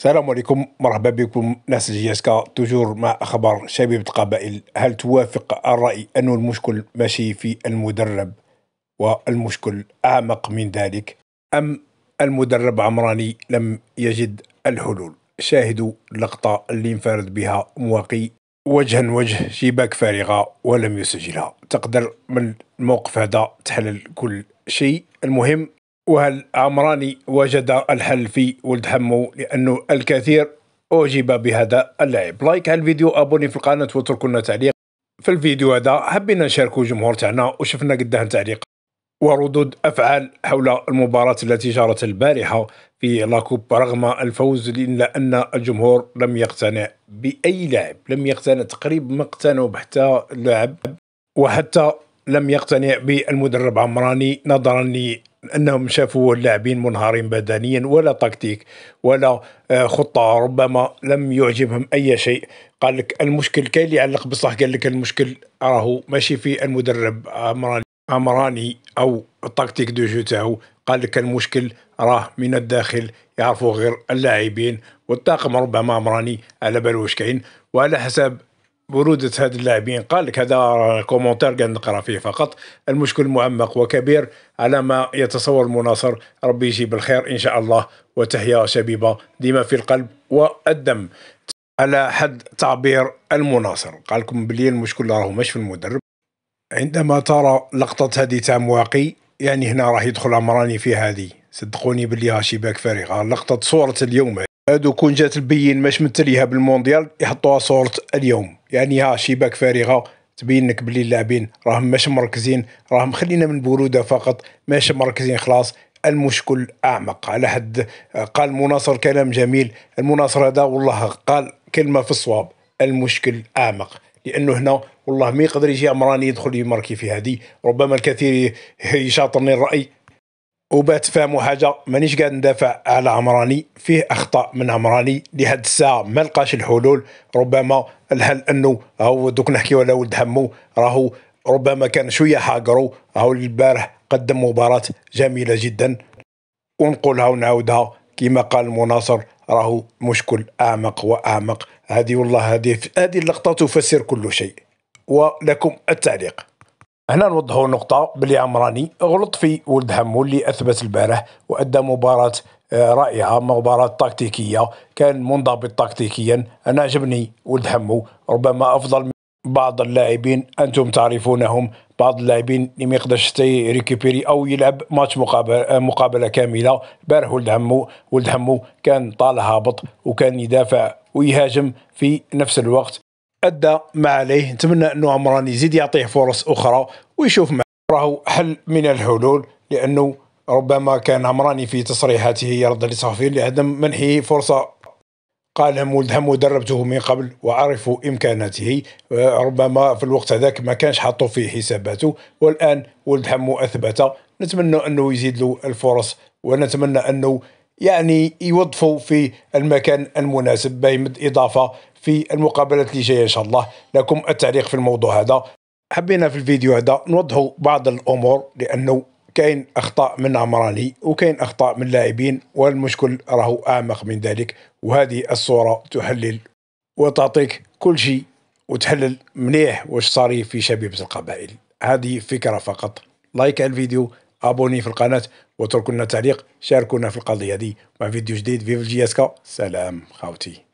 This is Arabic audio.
السلام عليكم مرحبا بكم ناس جياسكا توجور مع اخبار شبيبة قبائل هل توافق الرأي أن المشكل ماشي في المدرب والمشكل أعمق من ذلك أم المدرب عمراني لم يجد الحلول شاهدوا اللقطة اللي انفرد بها مواقي وجها وجه شباك فارغة ولم يسجلها تقدر من الموقف هذا تحلل كل شيء المهم وهل عمراني وجد الحل في ولد حمو لأنه الكثير أعجب بهذا اللعب لايك على الفيديو أبوني في القناة واتركوا لنا تعليق في الفيديو هذا حبينا نشاركوا الجمهور تاعنا وشفنا قداه تعليق وردود أفعال حول المباراة التي جرت البارحة في لاكوب رغم الفوز إلا أن الجمهور لم يقتنع بأي لاعب لم يقتنع تقريبا ما اقتنعوا حتى لاعب وحتى لم يقتنع بالمدرب عمراني نظرا انهم شافوا اللاعبين منهارين بدنيا ولا تكتيك ولا آه، خطه ربما لم يعجبهم اي شيء قال لك المشكل كاين اللي علق بصح قال لك المشكل راهو ماشي في المدرب امراني امراني او التكتيك دو جو تاعو قال لك المشكل راه من الداخل يعرفوا غير اللاعبين والطاقم ربما امراني على بال واش كاين وعلى حسب برودة هذه اللاعبين قال لك هذا كومنتار قاعد نقرا فيه فقط المشكل معمق وكبير على ما يتصور المناصر ربي يجيب الخير إن شاء الله وتحيا شبيبة ديما في القلب والدم على حد تعبير المناصر قال لكم بلي المشكل راهو مش في المدرب عندما ترى لقطة هذه تاع مواقي يعني هنا راح يدخل عمراني في هذه صدقوني بلي ها شباك فارغة لقطة صورة اليوم هادو كون جات البين مش متليها بالمونديال يحطوها صورة اليوم يعني ها شباك فارغه تبين لك بلي اللاعبين راهم ماشي مركزين راهم خلينا من بروده فقط ماشي مركزين خلاص المشكل اعمق على حد قال مناصر كلام جميل المناصر هذا والله قال كلمه في الصواب المشكل اعمق لانه هنا والله ما يقدر يجي امراني يدخل يماركي في هذه ربما الكثير يشاطرني الراي وبات فهموا حاجه مانيش قاعد ندافع على عمراني فيه اخطاء من عمراني لهاد الساعه ما لقاش الحلول ربما الحل انه هو دوك نحكيو على ولد همو راهو ربما كان شويه حاقرو هاو البارح قدم مباراه جميله جدا ونقولها ونعاودها كما قال المناصر راهو مشكل اعمق واعمق هذه والله هذه هذه اللقطه تفسر كل شيء ولكم التعليق هنا نوضحوا نقطة بلي عمراني غلط في ولد همو اللي أثبت البارح وأدى مباراة آه، رائعة مباراة تكتيكية كان منضبط تكتيكيا أنا عجبني ولد همو ربما أفضل من بعض اللاعبين أنتم تعرفونهم بعض اللاعبين اللي ما يقدرش ريكوبيري او يلعب ماتش مقابل آه، مقابله كامله بارح ولد همو ولد همو كان طال هابط وكان يدافع ويهاجم في نفس الوقت ادى ما عليه نتمنى انه عمران يزيد يعطيه فرص اخرى ويشوف ما راهو حل من الحلول لانه ربما كان عمراني في تصريحاته يرد لصحفيين لعدم منحه فرصه قال هم ودربته من قبل وعرفوا امكاناته ربما في الوقت هذاك ما كانش حاطه في حساباته والان ولد هم اثبت نتمنى انه يزيد له الفرص ونتمنى انه يعني يوظفوا في المكان المناسب بيمد إضافة في المقابلات اللي جايه ان شاء الله لكم التعليق في الموضوع هذا حبينا في الفيديو هذا نوضحوا بعض الامور لانه كاين اخطاء من عمراني وكاين اخطاء من لاعبين والمشكل راهو اعمق من ذلك وهذه الصوره تحلل وتعطيك كل شيء وتحلل مليح واش صار في شبيبه القبائل هذه فكره فقط لايك على الفيديو ابوني في القناه واتركوا لنا تعليق شاركونا في القضيه دي مع فيديو جديد في الجياسكا سلام خاوتي